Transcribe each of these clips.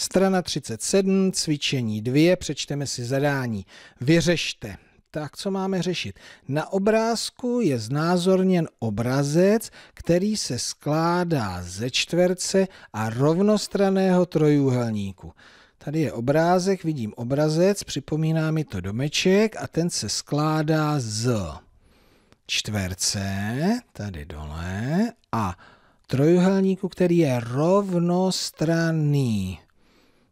Strana 37, cvičení 2, přečteme si zadání. Vyřešte. Tak co máme řešit? Na obrázku je znázorněn obrazec, který se skládá ze čtverce a rovnostraného trojúhelníku. Tady je obrázek, vidím obrazec, připomíná mi to domeček a ten se skládá z čtverce, tady dole, a trojuhelníku, který je rovnostranný.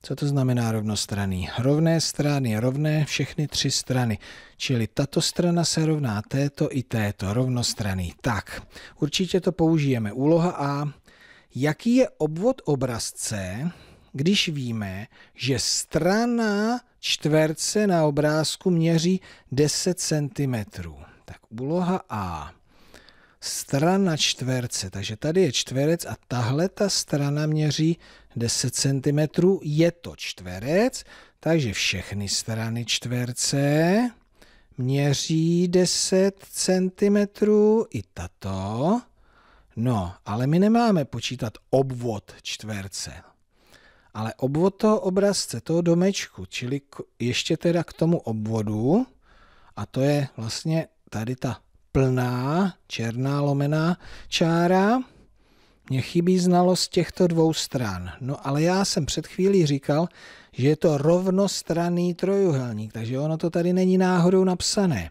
Co to znamená rovnostraný? Rovné strany, rovné všechny tři strany. Čili tato strana se rovná této i této, rovnostraný. Tak, určitě to použijeme. Úloha A. Jaký je obvod obrazce, když víme, že strana čtverce na obrázku měří 10 cm? Tak úloha A strana čtverce. Takže tady je čtverec a tahle ta strana měří 10 cm. Je to čtverec, takže všechny strany čtverce měří 10 cm i tato. No, ale my nemáme počítat obvod čtverce, ale obvod toho obrazce, toho domečku, čili ještě teda k tomu obvodu, a to je vlastně tady ta plná, černá lomená čára. Mně chybí znalost těchto dvou stran. No ale já jsem před chvílí říkal, že je to rovnostranný trojuhelník, takže ono to tady není náhodou napsané.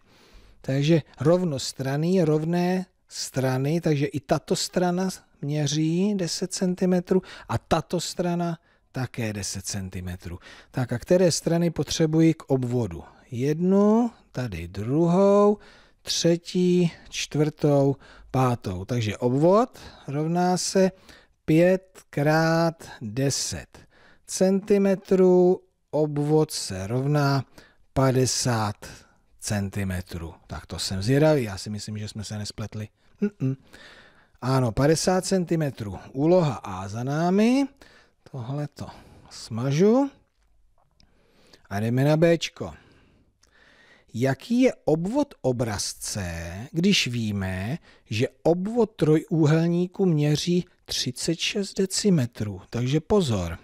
Takže rovnostranný, rovné strany, takže i tato strana měří 10 cm a tato strana také 10 cm. Tak a které strany potřebuji k obvodu? Jednu, tady druhou, třetí, čtvrtou, pátou. Takže obvod rovná se 5 krát 10 centimetrů, obvod se rovná 50 centimetrů. Tak to jsem zvědavý, já si myslím, že jsme se nespletli. Mm-mm. Ano, 50 cm. Úloha A za námi. Tohle to smažu. A jdeme na Bčko jaký je obvod obrazce, když víme, že obvod trojúhelníku měří 36 decimetrů. Takže pozor,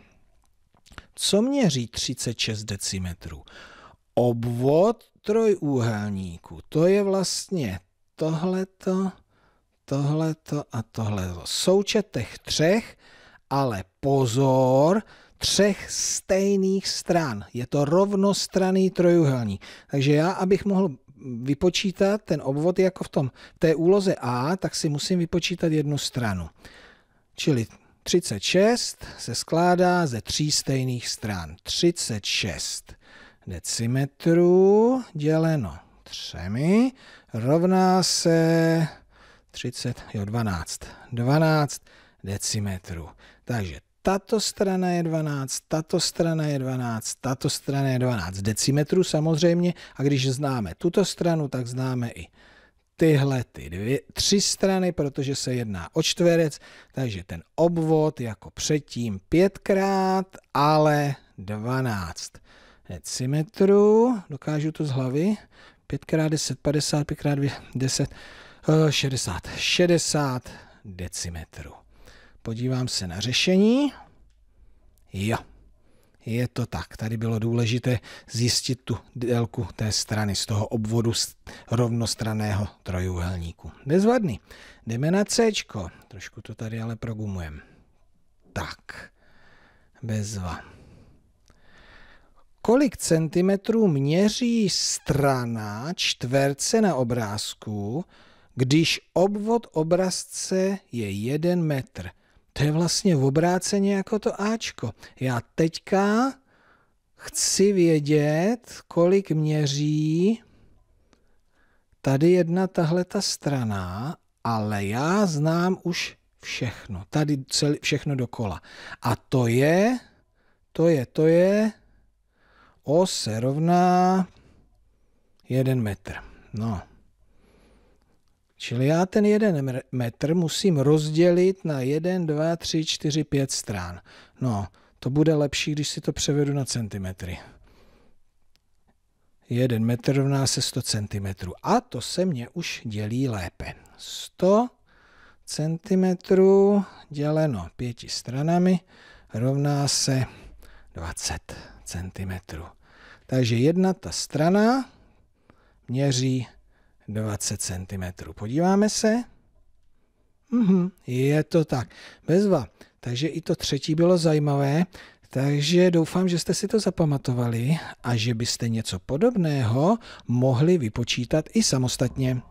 co měří 36 decimetrů? Obvod trojúhelníku, to je vlastně tohleto, tohleto a tohleto. Součet těch třech, ale pozor, třech stejných stran. Je to rovnostraný trojuhelník. Takže já, abych mohl vypočítat ten obvod jako v tom té úloze A, tak si musím vypočítat jednu stranu. Čili 36 se skládá ze tří stejných stran. 36 decimetrů děleno třemi rovná se 30, jo, 12. 12 decimetrů. Takže tato strana je 12, tato strana je 12, tato strana je 12 decimetrů samozřejmě a když známe tuto stranu, tak známe i tyhle ty dvě, tři strany, protože se jedná o čtverec, takže ten obvod jako předtím pětkrát, ale 12 decimetrů, dokážu to z hlavy, 5x10, 50, 5 x 10, 60, 60 decimetrů. Podívám se na řešení. Jo, je to tak. Tady bylo důležité zjistit tu délku té strany z toho obvodu rovnostraného trojuhelníku. Bezvadný. Jdeme na C. Trošku to tady ale progumujeme. Tak, bezva. Kolik centimetrů měří strana čtverce na obrázku, když obvod obrazce je 1 metr? To je vlastně v obráceně jako to Ačko. Já teďka chci vědět, kolik měří tady jedna tahle ta strana, ale já znám už všechno. Tady celý, všechno dokola. A to je, to je, to je, O se rovná 1 metr. No. Čili já ten jeden metr musím rozdělit na 1, 2, 3, 4, 5 strán. No, to bude lepší, když si to převedu na centimetry. 1 metr rovná se 100 cm. A to se mně už dělí lépe. 100 cm děleno pěti stranami rovná se 20 cm. Takže jedna ta strana měří 20 cm. Podíváme se. Mhm, je to tak. Bezva. Takže i to třetí bylo zajímavé. Takže doufám, že jste si to zapamatovali a že byste něco podobného mohli vypočítat i samostatně.